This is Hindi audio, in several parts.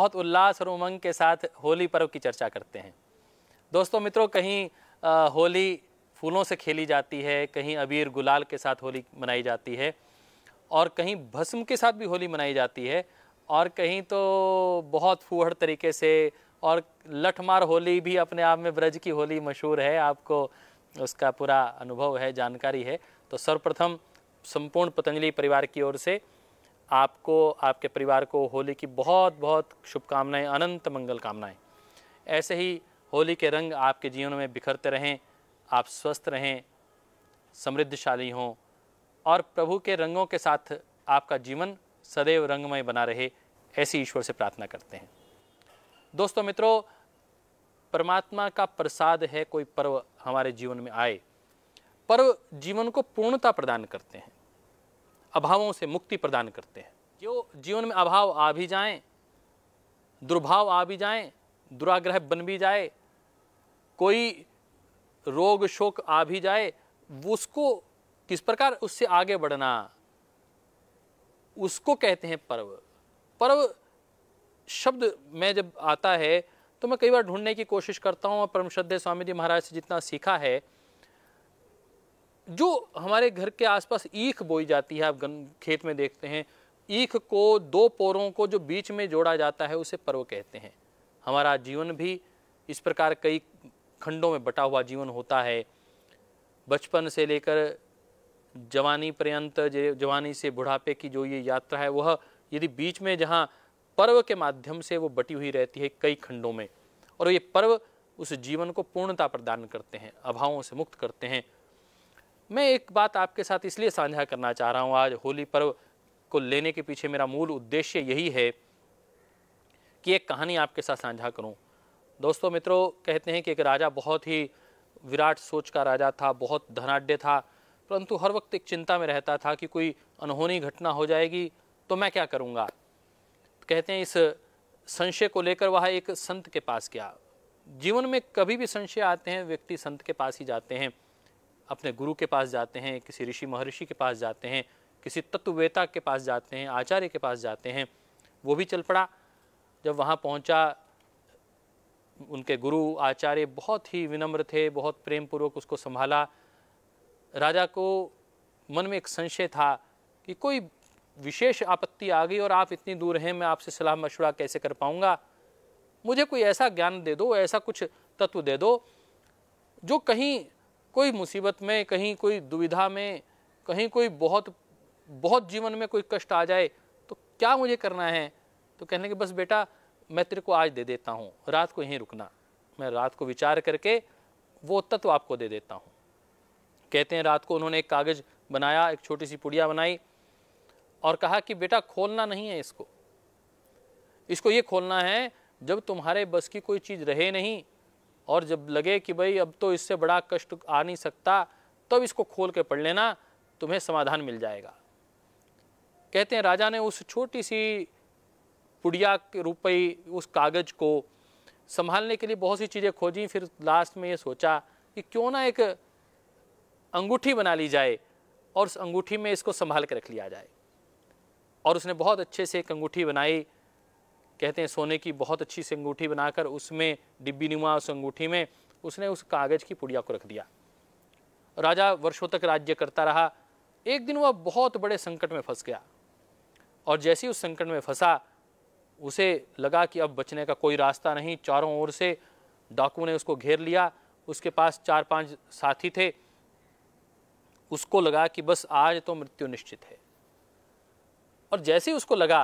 बहुत उल्लास और उमंग के साथ होली पर्व की चर्चा करते हैं दोस्तों मित्रों कहीं आ, होली फूलों से खेली जाती है कहीं अबीर गुलाल के साथ होली मनाई जाती है और कहीं भस्म के साथ भी होली मनाई जाती है और कहीं तो बहुत फूहड़ तरीके से और लठमार होली भी अपने आप में ब्रज की होली मशहूर है आपको उसका पूरा अनुभव है जानकारी है तो सर्वप्रथम संपूर्ण पतंजलि परिवार की ओर से आपको आपके परिवार को होली की बहुत बहुत शुभकामनाएं अनंत मंगल कामनाएं ऐसे ही होली के रंग आपके जीवन में बिखरते रहें आप स्वस्थ रहें समृद्धशाली हों और प्रभु के रंगों के साथ आपका जीवन सदैव रंगमय बना रहे ऐसी ईश्वर से प्रार्थना करते हैं दोस्तों मित्रों परमात्मा का प्रसाद है कोई पर्व हमारे जीवन में आए पर्व जीवन को पूर्णता प्रदान करते हैं अभावों से मुक्ति प्रदान करते हैं जो जीवन में अभाव आ भी जाएं दुर्भाव आ भी जाएं दुराग्रह बन भी जाए कोई रोग शोक आ भी जाए उसको किस प्रकार उससे आगे बढ़ना उसको कहते हैं पर्व पर्व शब्द में जब आता है तो मैं कई बार ढूंढने की कोशिश करता हूँ और परम श्रद्धे स्वामी जी महाराज से जितना सीखा है जो हमारे घर के आसपास ईख बोई जाती है आप गन खेत में देखते हैं ईख को दो पोरों को जो बीच में जोड़ा जाता है उसे पर्व कहते हैं हमारा जीवन भी इस प्रकार कई खंडों में बटा हुआ जीवन होता है बचपन से लेकर जवानी पर्यंत जवानी से बुढ़ापे की जो ये यात्रा है वह यदि बीच में जहाँ पर्व के माध्यम से वो बटी हुई रहती है कई खंडों में और ये पर्व उस जीवन को पूर्णता प्रदान करते हैं अभावों से मुक्त करते हैं मैं एक बात आपके साथ इसलिए साझा करना चाह रहा हूँ आज होली पर्व को लेने के पीछे मेरा मूल उद्देश्य यही है कि एक कहानी आपके साथ साझा करूँ दोस्तों मित्रों कहते हैं कि एक राजा बहुत ही विराट सोच का राजा था बहुत धनाढ़ था परंतु हर वक्त एक चिंता में रहता था कि कोई अनहोनी घटना हो जाएगी तो मैं क्या करूँगा कहते हैं इस संशय को लेकर वह एक संत के पास गया जीवन में कभी भी संशय आते हैं व्यक्ति संत के पास ही जाते हैं अपने गुरु के पास जाते हैं किसी ऋषि महर्षि के पास जाते हैं किसी तत्ववेता के पास जाते हैं आचार्य के पास जाते हैं वो भी चल पड़ा जब वहाँ पहुँचा उनके गुरु आचार्य बहुत ही विनम्र थे बहुत प्रेम पूर्वक उसको संभाला राजा को मन में एक संशय था कि कोई विशेष आपत्ति आ गई और आप इतनी दूर हैं मैं आपसे सलाह मशवरा कैसे कर पाऊँगा मुझे कोई ऐसा ज्ञान दे दो ऐसा कुछ तत्व दे दो जो कहीं कोई मुसीबत में कहीं कोई दुविधा में कहीं कोई बहुत बहुत जीवन में कोई कष्ट आ जाए तो क्या मुझे करना है तो कहने के बस बेटा मैं तेरे को आज दे देता हूँ रात को यहीं रुकना मैं रात को विचार करके वो तत्व आपको दे देता हूँ कहते हैं रात को उन्होंने एक कागज़ बनाया एक छोटी सी पुड़िया बनाई और कहा कि बेटा खोलना नहीं है इसको इसको ये खोलना है जब तुम्हारे बस की कोई चीज़ रहे नहीं और जब लगे कि भाई अब तो इससे बड़ा कष्ट आ नहीं सकता तब तो इसको खोल के पढ़ लेना तुम्हें समाधान मिल जाएगा कहते हैं राजा ने उस छोटी सी पुड़िया के रूपयी उस कागज़ को संभालने के लिए बहुत सी चीज़ें खोजी फिर लास्ट में ये सोचा कि क्यों ना एक अंगूठी बना ली जाए और उस अंगूठी में इसको संभाल के रख लिया जाए और उसने बहुत अच्छे से एक अंगूठी बनाई कहते हैं सोने की बहुत अच्छी से अंगूठी बनाकर उसमें डिब्बी नुमा उस अंगूठी में उसने उस कागज़ की पुड़िया को रख दिया राजा वर्षों तक राज्य करता रहा एक दिन वह बहुत बड़े संकट में फंस गया और जैसे ही उस संकट में फंसा उसे लगा कि अब बचने का कोई रास्ता नहीं चारों ओर से डाकू ने उसको घेर लिया उसके पास चार पांच साथी थे उसको लगा कि बस आज तो मृत्यु निश्चित है और जैसे ही उसको लगा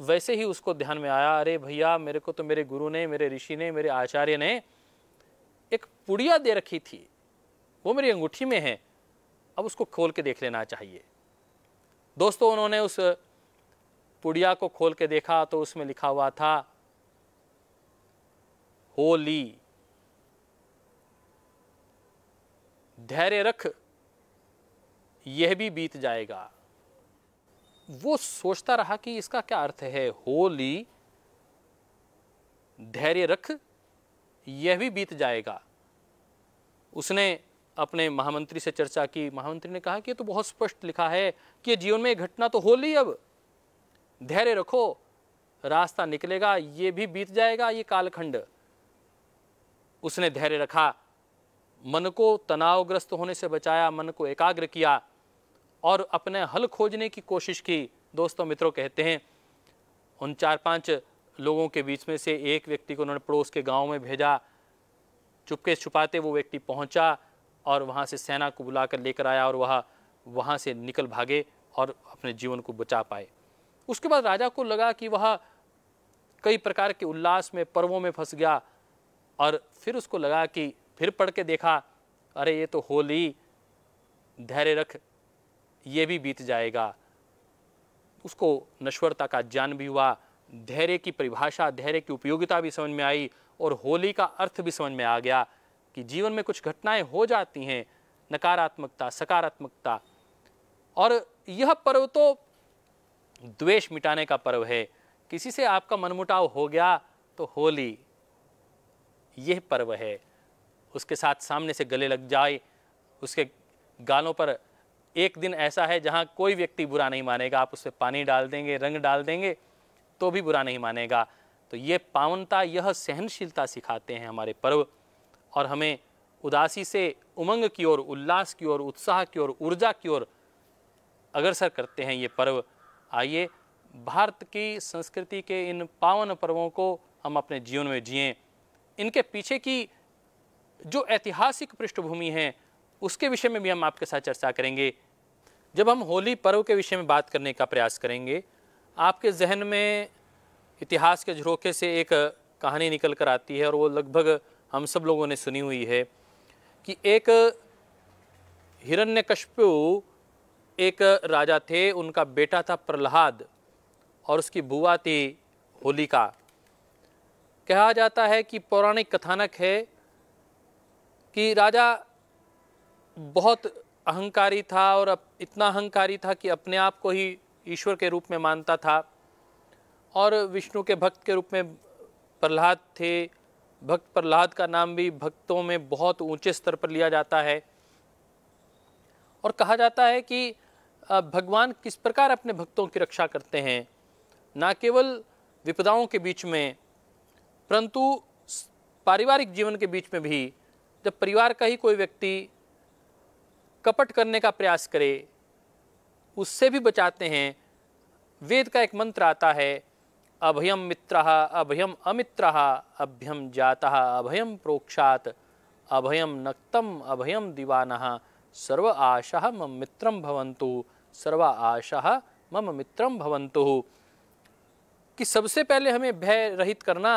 वैसे ही उसको ध्यान में आया अरे भैया मेरे को तो मेरे गुरु ने मेरे ऋषि ने मेरे आचार्य ने एक पुड़िया दे रखी थी वो मेरी अंगूठी में है अब उसको खोल के देख लेना चाहिए दोस्तों उन्होंने उस पुड़िया को खोल के देखा तो उसमें लिखा हुआ था होली धैर्य रख यह भी बीत जाएगा वो सोचता रहा कि इसका क्या अर्थ है होली धैर्य रख यह भी बीत जाएगा उसने अपने महामंत्री से चर्चा की महामंत्री ने कहा कि तो बहुत स्पष्ट लिखा है कि जीवन में घटना तो होली अब धैर्य रखो रास्ता निकलेगा ये भी बीत जाएगा ये कालखंड उसने धैर्य रखा मन को तनावग्रस्त होने से बचाया मन को एकाग्र किया और अपने हल खोजने की कोशिश की दोस्तों मित्रों कहते हैं उन चार पांच लोगों के बीच में से एक व्यक्ति को उन्होंने पड़ोस के गांव में भेजा चुपके छुपाते वो व्यक्ति पहुंचा और वहां से सेना को बुलाकर लेकर आया और वह वहां से निकल भागे और अपने जीवन को बचा पाए उसके बाद राजा को लगा कि वह कई प्रकार के उल्लास में पर्वों में फंस गया और फिर उसको लगा कि फिर पढ़ के देखा अरे ये तो होली धैर्य रख ये भी बीत जाएगा उसको नश्वरता का ज्ञान भी हुआ धैर्य की परिभाषा धैर्य की उपयोगिता भी समझ में आई और होली का अर्थ भी समझ में आ गया कि जीवन में कुछ घटनाएं हो जाती हैं नकारात्मकता सकारात्मकता और यह पर्व तो द्वेष मिटाने का पर्व है किसी से आपका मनमुटाव हो गया तो होली यह पर्व है उसके साथ सामने से गले लग जाए उसके गालों पर एक दिन ऐसा है जहाँ कोई व्यक्ति बुरा नहीं मानेगा आप उस पर पानी डाल देंगे रंग डाल देंगे तो भी बुरा नहीं मानेगा तो ये पावनता यह सहनशीलता सिखाते हैं हमारे पर्व और हमें उदासी से उमंग की ओर उल्लास की ओर उत्साह की ओर ऊर्जा की ओर अग्रसर करते हैं ये पर्व आइए भारत की संस्कृति के इन पावन पर्वों को हम अपने जीवन में जिए इनके पीछे की जो ऐतिहासिक पृष्ठभूमि है उसके विषय में भी हम आपके साथ चर्चा करेंगे जब हम होली पर्व के विषय में बात करने का प्रयास करेंगे आपके जहन में इतिहास के झरोखे से एक कहानी निकल कर आती है और वो लगभग हम सब लोगों ने सुनी हुई है कि एक हिरण्यकश्यपु एक राजा थे उनका बेटा था प्रहलाद और उसकी बुआ थी होलिका कहा जाता है कि पौराणिक कथानक है कि राजा बहुत अहंकारी था और इतना अहंकारी था कि अपने आप को ही ईश्वर के रूप में मानता था और विष्णु के भक्त के रूप में प्रहलाद थे भक्त प्रहलाद का नाम भी भक्तों में बहुत ऊंचे स्तर पर लिया जाता है और कहा जाता है कि भगवान किस प्रकार अपने भक्तों की रक्षा करते हैं ना केवल विपदाओं के बीच में परंतु पारिवारिक जीवन के बीच में भी जब परिवार का ही कोई व्यक्ति कपट करने का प्रयास करे उससे भी बचाते हैं वेद का एक मंत्र आता है अभयम मित्र अभयम अमित्र अभ्यम जाता अभयम प्रोक्षात अभयम नक्तम अभयम दीवान सर्व आशा मम मित्रम भवंतु सर्व आशा मम मित्रम भवंतु कि सबसे पहले हमें भय रहित करना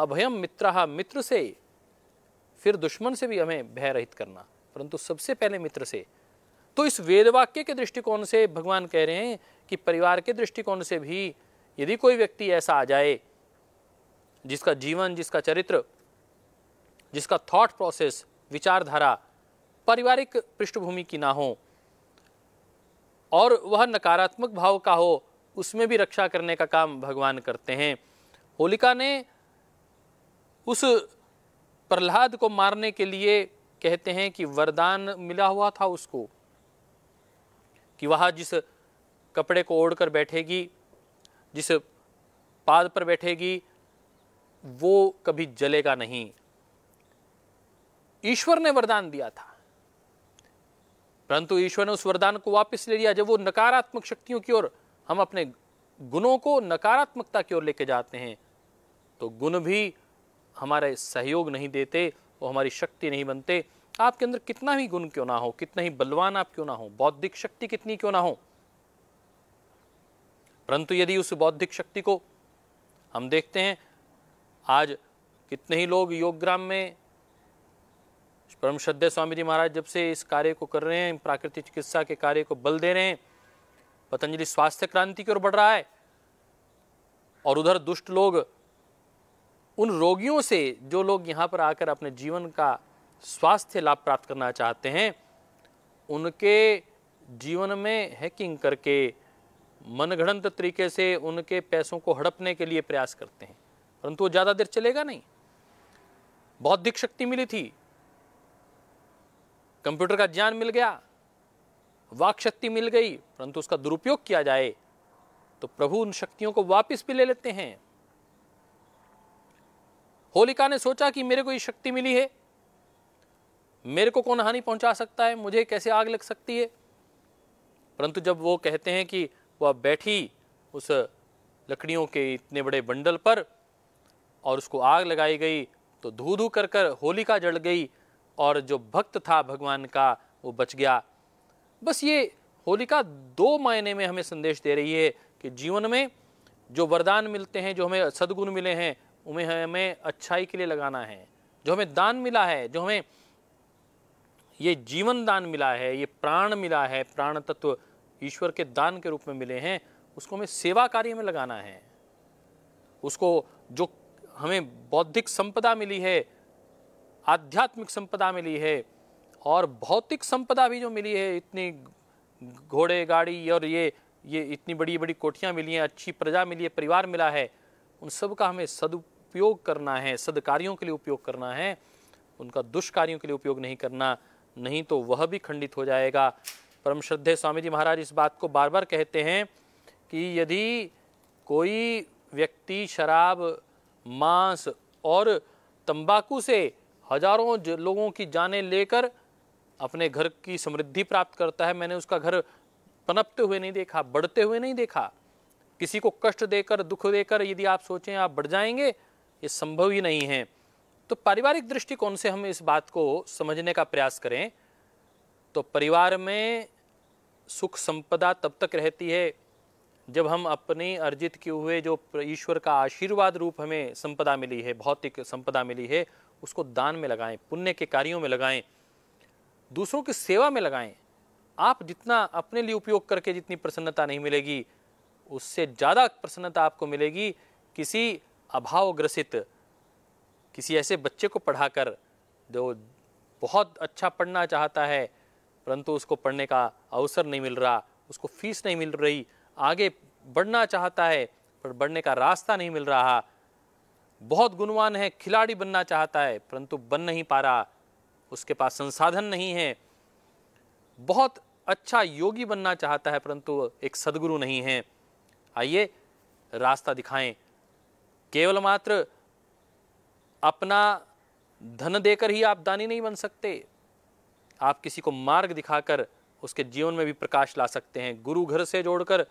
अभयम मित्र मित्र से फिर दुश्मन से भी हमें भय रहित करना परंतु सबसे पहले मित्र से तो इस वेद वाक्य के दृष्टिकोण से भगवान कह रहे हैं कि परिवार के दृष्टिकोण से भी यदि कोई व्यक्ति ऐसा आ जाए जिसका जीवन जिसका चरित्र जिसका थॉट प्रोसेस विचारधारा पारिवारिक पृष्ठभूमि की ना हो और वह नकारात्मक भाव का हो उसमें भी रक्षा करने का काम भगवान करते हैं होलिका ने उस प्रहलाद को मारने के लिए कहते हैं कि वरदान मिला हुआ था उसको कि वह जिस कपड़े को ओढ़कर बैठेगी जिस पाद पर बैठेगी वो कभी जलेगा नहीं ईश्वर ने वरदान दिया था परंतु ईश्वर ने उस वरदान को वापस ले लिया जब वो नकारात्मक शक्तियों की ओर हम अपने गुणों को नकारात्मकता की ओर लेके जाते हैं तो गुण भी हमारे सहयोग नहीं देते वो हमारी शक्ति नहीं बनते आपके अंदर कितना ही गुण क्यों ना हो कितना ही बलवान आप क्यों ना हो बौद्धिक शक्ति कितनी क्यों ना हो परंतु यदि उस बौद्धिक शक्ति को हम देखते हैं आज कितने ही लोग योगग्राम में परम श्रद्धे स्वामी जी महाराज जब से इस कार्य को कर रहे हैं प्राकृतिक चिकित्सा के कार्य को बल दे रहे हैं पतंजलि स्वास्थ्य क्रांति की ओर बढ़ रहा है और उधर दुष्ट लोग उन रोगियों से जो लोग यहाँ पर आकर अपने जीवन का स्वास्थ्य लाभ प्राप्त करना चाहते हैं उनके जीवन में हैकिंग करके मनगढ़ंत तरीके से उनके पैसों को हड़पने के लिए प्रयास करते हैं परंतु वो ज़्यादा देर चलेगा नहीं बौद्धिक शक्ति मिली थी कंप्यूटर का ज्ञान मिल गया वाक शक्ति मिल गई परंतु उसका दुरुपयोग किया जाए तो प्रभु उन शक्तियों को वापस भी ले लेते हैं होलिका ने सोचा कि मेरे को ये शक्ति मिली है मेरे को कौन हानि पहुंचा सकता है मुझे कैसे आग लग सकती है परंतु जब वो कहते हैं कि वह बैठी उस लकड़ियों के इतने बड़े बंडल पर और उसको आग लगाई गई तो धू धू कर कर होलिका जल गई और जो भक्त था भगवान का वो बच गया बस ये होलिका दो मायने में हमें संदेश दे रही है कि जीवन में जो वरदान मिलते हैं जो हमें सदगुण मिले हैं उन्हें हमें अच्छाई के लिए लगाना है जो हमें दान मिला है जो हमें ये जीवन दान मिला है ये प्राण मिला है प्राण तत्व ईश्वर के दान के रूप में मिले हैं उसको हमें सेवा कार्य में लगाना है उसको जो हमें बौद्धिक संपदा मिली है आध्यात्मिक संपदा मिली है और भौतिक संपदा भी जो मिली है इतनी घोड़े गाड़ी और ये ये इतनी बड़ी बड़ी कोठियाँ मिली हैं अच्छी प्रजा मिली है परिवार मिला है उन सब का हमें सदु उपयोग करना है सदकारियों के लिए उपयोग करना है उनका दुष्कार्यों के लिए उपयोग नहीं करना नहीं तो वह भी खंडित हो जाएगा परम श्रद्धे स्वामी जी महाराज इस बात को बार बार कहते हैं कि यदि कोई व्यक्ति शराब मांस और तंबाकू से हजारों लोगों की जाने लेकर अपने घर की समृद्धि प्राप्त करता है मैंने उसका घर पनपते हुए नहीं देखा बढ़ते हुए नहीं देखा किसी को कष्ट देकर दुख देकर यदि आप सोचें आप बढ़ जाएंगे ये संभव ही नहीं है तो पारिवारिक दृष्टिकोण से हम इस बात को समझने का प्रयास करें तो परिवार में सुख संपदा तब तक रहती है जब हम अपने अर्जित किए हुए जो ईश्वर का आशीर्वाद रूप हमें संपदा मिली है भौतिक संपदा मिली है उसको दान में लगाएं पुण्य के कार्यों में लगाएं दूसरों की सेवा में लगाएं आप जितना अपने लिए उपयोग करके जितनी प्रसन्नता नहीं मिलेगी उससे ज़्यादा प्रसन्नता आपको मिलेगी किसी अभावग्रसित किसी ऐसे बच्चे को पढ़ाकर जो बहुत अच्छा पढ़ना चाहता है परंतु उसको पढ़ने का अवसर नहीं मिल रहा उसको फीस नहीं मिल रही आगे बढ़ना चाहता है पर बढ़ने का रास्ता नहीं मिल रहा बहुत गुणवान है खिलाड़ी बनना चाहता है परंतु बन नहीं पा रहा उसके पास संसाधन नहीं है बहुत अच्छा योगी बनना चाहता है परंतु एक सदगुरु नहीं है आइए रास्ता दिखाएं केवल मात्र अपना धन देकर ही आप दानी नहीं बन सकते आप किसी को मार्ग दिखाकर उसके जीवन में भी प्रकाश ला सकते हैं गुरु घर से जोड़कर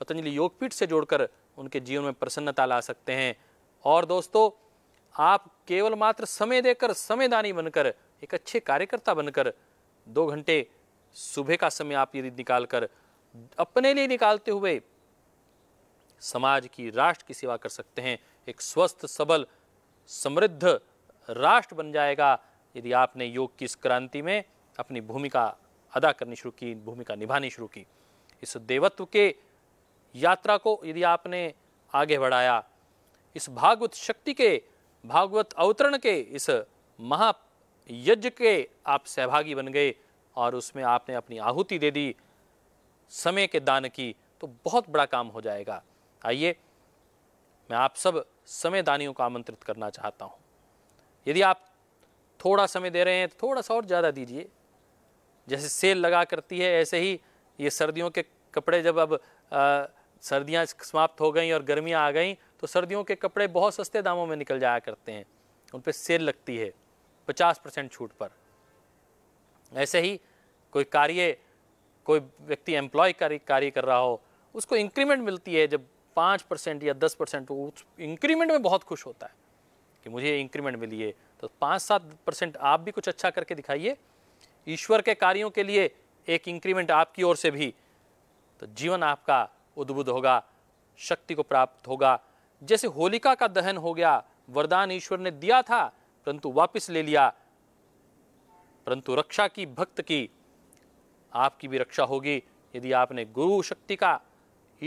पतंजलि योगपीठ से जोड़कर उनके जीवन में प्रसन्नता ला सकते हैं और दोस्तों आप केवल मात्र समय देकर समय दानी बनकर एक अच्छे कार्यकर्ता बनकर दो घंटे सुबह का समय आप यदि निकाल कर अपने लिए निकालते हुए समाज की राष्ट्र की सेवा कर सकते हैं एक स्वस्थ सबल समृद्ध राष्ट्र बन जाएगा यदि आपने योग की इस क्रांति में अपनी भूमिका अदा करनी शुरू की भूमिका निभानी शुरू की इस देवत्व के यात्रा को यदि आपने आगे बढ़ाया इस भागवत शक्ति के भागवत अवतरण के इस महायज्ञ के आप सहभागी बन गए और उसमें आपने अपनी आहुति दे दी समय के दान की तो बहुत बड़ा काम हो जाएगा आइए मैं आप सब समय दानियों को आमंत्रित करना चाहता हूँ यदि आप थोड़ा समय दे रहे हैं तो थोड़ा सा और ज़्यादा दीजिए जैसे सेल लगा करती है ऐसे ही ये सर्दियों के कपड़े जब अब सर्दियाँ समाप्त हो गई और गर्मियाँ आ गई तो सर्दियों के कपड़े बहुत सस्ते दामों में निकल जाया करते हैं उन पर सेल लगती है पचास परसेंट छूट पर ऐसे ही कोई कार्य कोई व्यक्ति एम्प्लॉय कार्य कर रहा हो उसको इंक्रीमेंट मिलती है जब पाँच परसेंट या दस परसेंट वो इंक्रीमेंट में बहुत खुश होता है कि मुझे इंक्रीमेंट मिली है तो पाँच सात परसेंट आप भी कुछ अच्छा करके दिखाइए ईश्वर के कार्यों के लिए एक इंक्रीमेंट आपकी ओर से भी तो जीवन आपका उद्बुद्ध होगा शक्ति को प्राप्त होगा जैसे होलिका का दहन हो गया वरदान ईश्वर ने दिया था परंतु वापस ले लिया परंतु रक्षा की भक्त की आपकी भी रक्षा होगी यदि आपने गुरु शक्ति का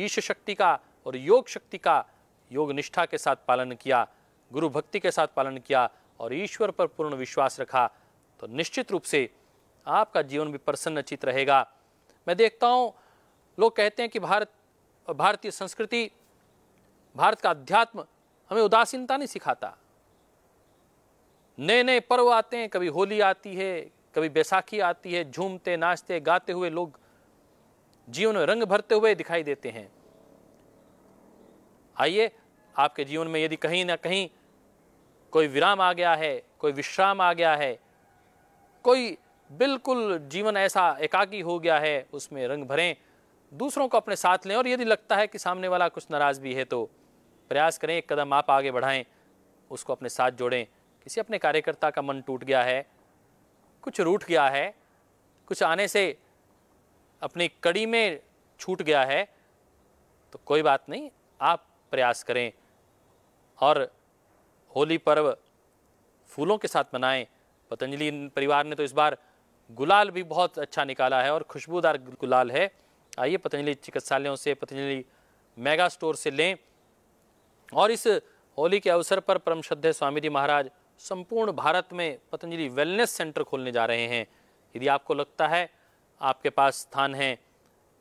ईश शक्ति का और योग शक्ति का योग निष्ठा के साथ पालन किया गुरु भक्ति के साथ पालन किया और ईश्वर पर पूर्ण विश्वास रखा तो निश्चित रूप से आपका जीवन भी प्रसन्नचित रहेगा मैं देखता हूँ लोग कहते हैं कि भारत भारतीय संस्कृति भारत का अध्यात्म हमें उदासीनता नहीं सिखाता नए नए पर्व आते हैं कभी होली आती है कभी बैसाखी आती है झूमते नाचते गाते हुए लोग जीवन में रंग भरते हुए दिखाई देते हैं आइए आपके जीवन में यदि कहीं ना कहीं कोई विराम आ गया है कोई विश्राम आ गया है कोई बिल्कुल जीवन ऐसा एकाकी हो गया है उसमें रंग भरें दूसरों को अपने साथ लें और यदि लगता है कि सामने वाला कुछ नाराज़ भी है तो प्रयास करें एक कदम आप आगे बढ़ाएं उसको अपने साथ जोड़ें किसी अपने कार्यकर्ता का मन टूट गया है कुछ रूठ गया है कुछ आने से अपनी कड़ी में छूट गया है तो कोई बात नहीं आप प्रयास करें और होली पर्व फूलों के साथ मनाएं पतंजलि परिवार ने तो इस बार गुलाल भी बहुत अच्छा निकाला है और खुशबूदार गुलाल है आइए पतंजलि चिकित्सालयों से पतंजलि मेगा स्टोर से लें और इस होली के अवसर पर परम श्रद्धे स्वामी जी महाराज संपूर्ण भारत में पतंजलि वेलनेस सेंटर खोलने जा रहे हैं यदि आपको लगता है आपके पास स्थान है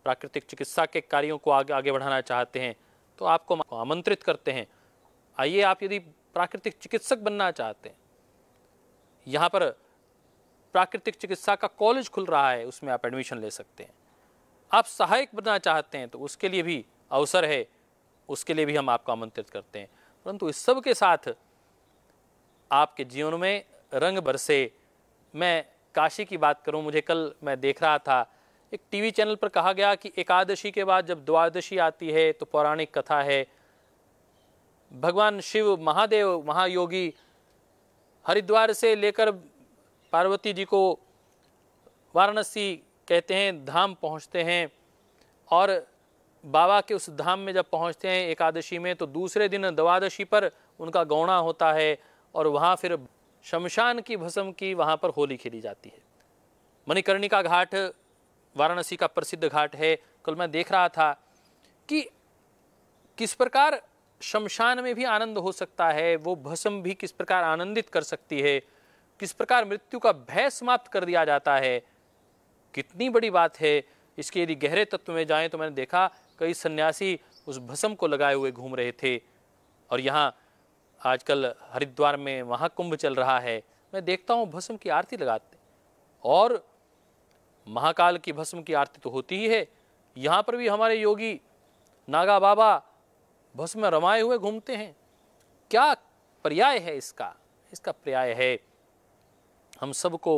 प्राकृतिक चिकित्सा के कार्यों को आगे आगे बढ़ाना चाहते हैं तो आपको आमंत्रित करते हैं आइए आप यदि प्राकृतिक चिकित्सक बनना चाहते हैं यहाँ पर प्राकृतिक चिकित्सा का कॉलेज खुल रहा है उसमें आप एडमिशन ले सकते हैं आप सहायक बनना चाहते हैं तो उसके लिए भी अवसर है उसके लिए भी हम आपको आमंत्रित करते हैं परंतु इस सब के साथ आपके जीवन में रंग बरसे मैं काशी की बात करूं मुझे कल मैं देख रहा था एक टीवी चैनल पर कहा गया कि एकादशी के बाद जब द्वादशी आती है तो पौराणिक कथा है भगवान शिव महादेव महायोगी हरिद्वार से लेकर पार्वती जी को वाराणसी कहते हैं धाम पहुंचते हैं और बाबा के उस धाम में जब पहुंचते हैं एकादशी में तो दूसरे दिन द्वादशी पर उनका गौणा होता है और वहाँ फिर शमशान की भस्म की वहाँ पर होली खेली जाती है मणिकर्णिका घाट वाराणसी का प्रसिद्ध घाट है कल मैं देख रहा था कि किस प्रकार शमशान में भी आनंद हो सकता है वो भस्म भी किस प्रकार आनंदित कर सकती है किस प्रकार मृत्यु का भय समाप्त कर दिया जाता है कितनी बड़ी बात है इसके यदि गहरे तत्व में जाएं तो मैंने देखा कई सन्यासी उस भस्म को लगाए हुए घूम रहे थे और यहाँ आजकल हरिद्वार में महाकुंभ चल रहा है मैं देखता हूँ भस्म की आरती लगाते और महाकाल की भस्म की आरती तो होती ही है यहाँ पर भी हमारे योगी नागा बाबा भस्म रमाए हुए घूमते हैं क्या पर्याय है इसका इसका पर्याय है हम सबको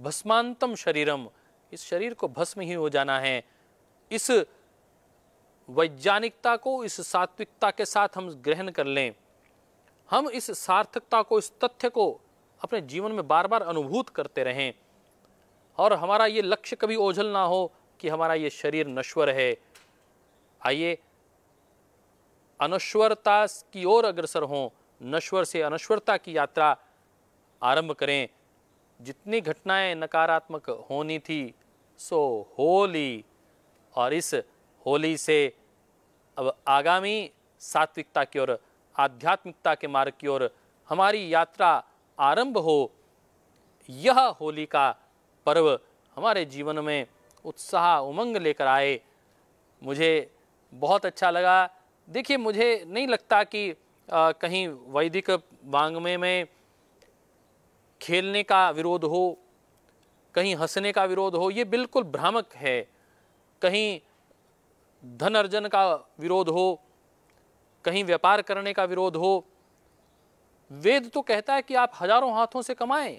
भस्मांतम शरीरम इस शरीर को भस्म ही हो जाना है इस वैज्ञानिकता को इस सात्विकता के साथ हम ग्रहण कर लें हम इस सार्थकता को इस तथ्य को अपने जीवन में बार बार अनुभूत करते रहें और हमारा ये लक्ष्य कभी ओझल ना हो कि हमारा ये शरीर नश्वर है आइए अनश्वरता की ओर अग्रसर हों नश्वर से अनश्वरता की यात्रा आरंभ करें जितनी घटनाएं नकारात्मक होनी थी सो होली और इस होली से अब आगामी सात्विकता की ओर आध्यात्मिकता के मार्ग की ओर हमारी यात्रा आरंभ हो यह होली का पर्व हमारे जीवन में उत्साह उमंग लेकर आए मुझे बहुत अच्छा लगा देखिए मुझे नहीं लगता कि आ, कहीं वैदिक वांग्मय में खेलने का विरोध हो कहीं हंसने का विरोध हो ये बिल्कुल भ्रामक है कहीं धन अर्जन का विरोध हो कहीं व्यापार करने का विरोध हो वेद तो कहता है कि आप हजारों हाथों से कमाएं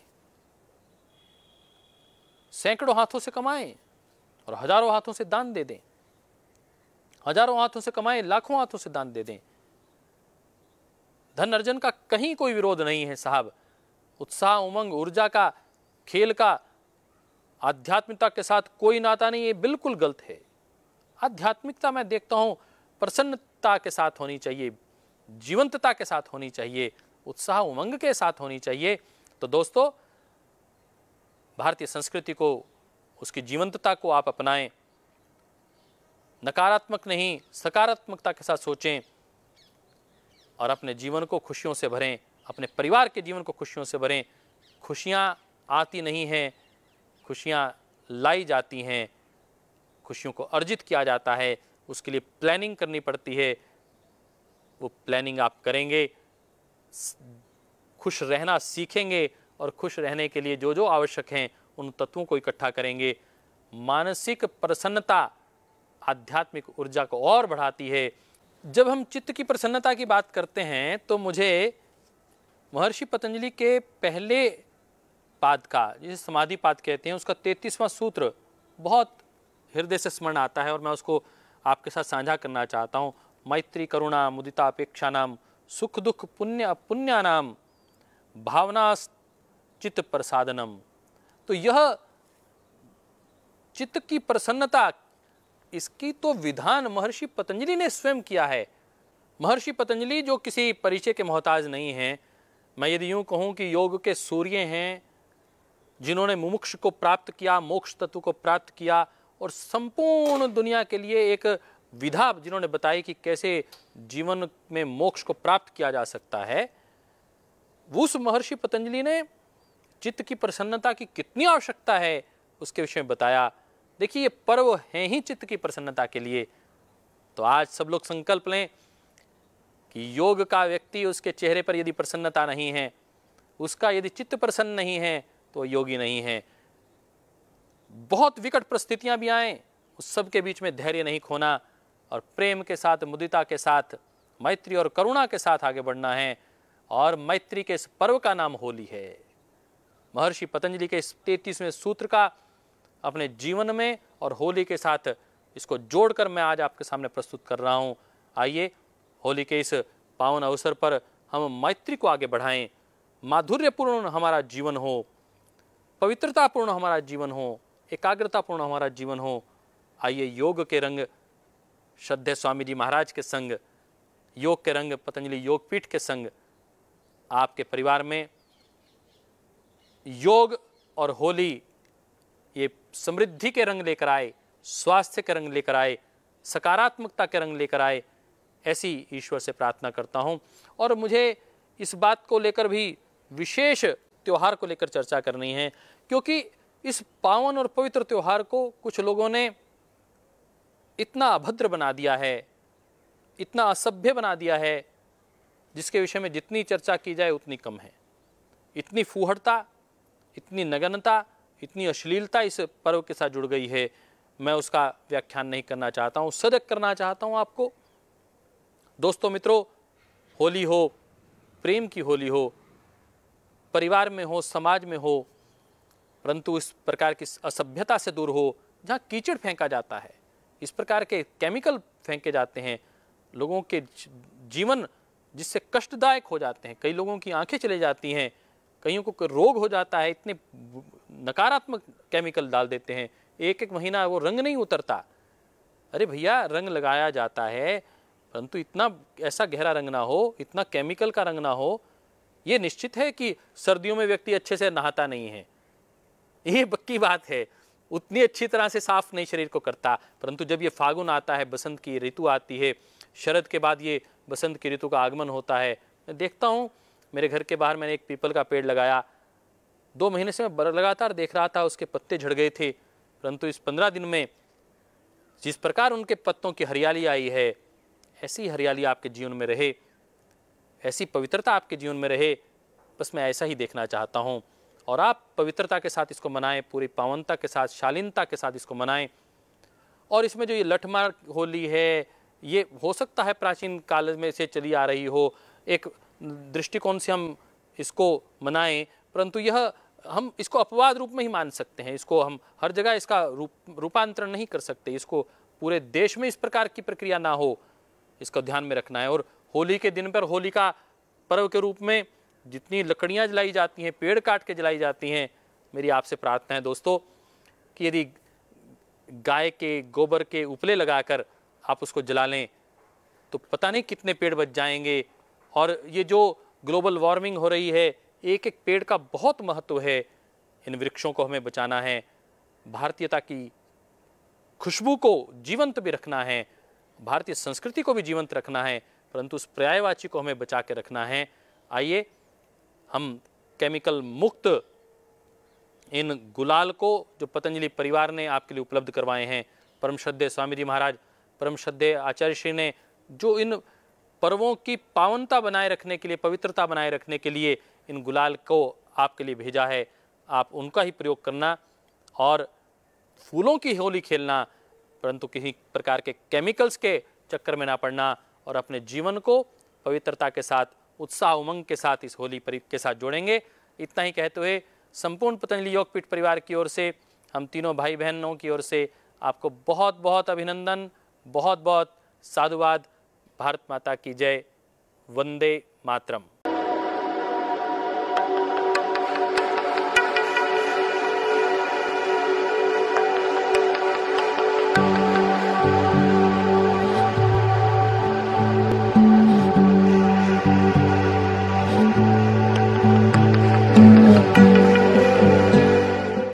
सैकड़ों हाथों से कमाएं और हजारों हाथों से दान दे दें हजारों हाथों से कमाएं लाखों हाथों से दान दे दें धन अर्जन का कहीं कोई विरोध नहीं है साहब उत्साह उमंग ऊर्जा का खेल का आध्यात्मिकता के साथ कोई नाता नहीं ये बिल्कुल गलत है आध्यात्मिकता मैं देखता हूँ प्रसन्नता के साथ होनी चाहिए जीवंतता के साथ होनी चाहिए उत्साह उमंग के साथ होनी चाहिए तो दोस्तों भारतीय संस्कृति को उसकी जीवंतता को आप अपनाएं नकारात्मक नहीं सकारात्मकता के साथ सोचें और अपने जीवन को खुशियों से भरें अपने परिवार के जीवन को खुशियों से भरें खुशियाँ आती नहीं हैं खुशियाँ लाई जाती हैं खुशियों को अर्जित किया जाता है उसके लिए प्लानिंग करनी पड़ती है वो प्लानिंग आप करेंगे खुश रहना सीखेंगे और खुश रहने के लिए जो जो आवश्यक हैं उन तत्वों को इकट्ठा करेंगे मानसिक प्रसन्नता आध्यात्मिक ऊर्जा को और बढ़ाती है जब हम चित्त की प्रसन्नता की बात करते हैं तो मुझे महर्षि पतंजलि के पहले पाद का जिसे समाधि पाद कहते हैं उसका तैतीसवां सूत्र बहुत हृदय से स्मरण आता है और मैं उसको आपके साथ साझा करना चाहता हूँ मैत्री करुणा मुदिता अपेक्षा नाम सुख दुख पुण्य नाम भावनास्त चित्त प्रसादनम तो यह चित्त की प्रसन्नता इसकी तो विधान महर्षि पतंजलि ने स्वयं किया है महर्षि पतंजलि जो किसी परिचय के मोहताज नहीं हैं मैं यदि यूं कहूं कि योग के सूर्य हैं जिन्होंने मुमुक्ष को प्राप्त किया मोक्ष तत्व को प्राप्त किया और संपूर्ण दुनिया के लिए एक विधा जिन्होंने बताई कि कैसे जीवन में मोक्ष को प्राप्त किया जा सकता है उस महर्षि पतंजलि ने चित्त की प्रसन्नता की कितनी आवश्यकता है उसके विषय में बताया देखिए ये पर्व है ही चित्त की प्रसन्नता के लिए तो आज सब लोग संकल्प लें कि योग का व्यक्ति उसके चेहरे पर यदि प्रसन्नता नहीं है उसका यदि चित्त प्रसन्न नहीं है तो योगी नहीं है बहुत विकट परिस्थितियां भी आए उस सब के बीच में धैर्य नहीं खोना और प्रेम के साथ मुदिता के साथ मैत्री और करुणा के साथ आगे बढ़ना है और मैत्री के इस पर्व का नाम होली है महर्षि पतंजलि के इस तैतीसवें सूत्र का अपने जीवन में और होली के साथ इसको जोड़कर मैं आज आपके सामने प्रस्तुत कर रहा हूँ आइए होली के इस पावन अवसर पर हम मैत्री को आगे बढ़ाएं माधुर्यपूर्ण हमारा जीवन हो पवित्रतापूर्ण हमारा जीवन हो एकाग्रतापूर्ण हमारा जीवन हो आइए योग के रंग श्रद्धे स्वामी जी महाराज के संग योग के रंग पतंजलि योगपीठ के संग आपके परिवार में योग और होली ये समृद्धि के रंग लेकर आए स्वास्थ्य के रंग लेकर आए सकारात्मकता के रंग लेकर आए ऐसी ईश्वर से प्रार्थना करता हूँ और मुझे इस बात को लेकर भी विशेष त्यौहार को लेकर चर्चा करनी है क्योंकि इस पावन और पवित्र त्यौहार को कुछ लोगों ने इतना अभद्र बना दिया है इतना असभ्य बना दिया है जिसके विषय में जितनी चर्चा की जाए उतनी कम है इतनी फूहड़ता इतनी नगनता इतनी अश्लीलता इस पर्व के साथ जुड़ गई है मैं उसका व्याख्यान नहीं करना चाहता हूँ सजग करना चाहता हूँ आपको दोस्तों मित्रों होली हो प्रेम की होली हो परिवार में हो समाज में हो परंतु इस प्रकार की असभ्यता से दूर हो जहाँ कीचड़ फेंका जाता है इस प्रकार के केमिकल फेंके जाते हैं लोगों के जीवन जिससे कष्टदायक हो जाते हैं कई लोगों की आंखें चले जाती हैं कईयों को रोग हो जाता है इतने नकारात्मक केमिकल डाल देते हैं एक एक महीना वो रंग नहीं उतरता अरे भैया रंग लगाया जाता है परंतु इतना ऐसा गहरा रंग ना हो इतना केमिकल का रंग ना हो ये निश्चित है कि सर्दियों में व्यक्ति अच्छे से नहाता नहीं है ये पक्की बात है उतनी अच्छी तरह से साफ नहीं शरीर को करता परंतु जब ये फागुन आता है बसंत की ऋतु आती है शरद के बाद ये बसंत की ऋतु का आगमन होता है मैं देखता हूँ मेरे घर के बाहर मैंने एक पीपल का पेड़ लगाया दो महीने से मैं लगातार देख रहा था उसके पत्ते झड़ गए थे परंतु इस पंद्रह दिन में जिस प्रकार उनके पत्तों की हरियाली आई है ऐसी हरियाली आपके जीवन में रहे ऐसी पवित्रता आपके जीवन में रहे बस मैं ऐसा ही देखना चाहता हूँ और आप पवित्रता के साथ इसको मनाएं पूरी पावनता के साथ शालीनता के साथ इसको मनाएं और इसमें जो ये लठमार होली है ये हो सकता है प्राचीन काल में से चली आ रही हो एक दृष्टिकोण से हम इसको मनाएं परंतु यह हम इसको अपवाद रूप में ही मान सकते हैं इसको हम हर जगह इसका रूप रूपांतरण नहीं कर सकते इसको पूरे देश में इस प्रकार की प्रक्रिया ना हो इसका ध्यान में रखना है और होली के दिन पर होली का पर्व के रूप में जितनी लकड़ियाँ जलाई जाती हैं पेड़ काट के जलाई जाती हैं मेरी आपसे प्रार्थना है दोस्तों कि यदि गाय के गोबर के उपले लगाकर आप उसको जला लें तो पता नहीं कितने पेड़ बच जाएंगे और ये जो ग्लोबल वार्मिंग हो रही है एक एक पेड़ का बहुत महत्व है इन वृक्षों को हमें बचाना है भारतीयता की खुशबू को जीवंत भी रखना है भारतीय संस्कृति को भी जीवंत रखना है परंतु उस पर्यायवाची को हमें बचा के रखना है आइए हम केमिकल मुक्त इन गुलाल को जो पतंजलि परिवार ने आपके लिए उपलब्ध करवाए हैं परम श्रद्धे स्वामी जी महाराज परम श्रद्धे आचार्य श्री ने जो इन पर्वों की पावनता बनाए रखने के लिए पवित्रता बनाए रखने के लिए इन गुलाल को आपके लिए भेजा है आप उनका ही प्रयोग करना और फूलों की होली खेलना परंतु किसी प्रकार के केमिकल्स के चक्कर में ना पड़ना और अपने जीवन को पवित्रता के साथ उत्साह उमंग के साथ इस होली के साथ जोड़ेंगे इतना ही कहते हुए संपूर्ण पतंजलि योगपीठ परिवार की ओर से हम तीनों भाई बहनों की ओर से आपको बहुत बहुत अभिनंदन बहुत बहुत साधुवाद भारत माता की जय वंदे मातरम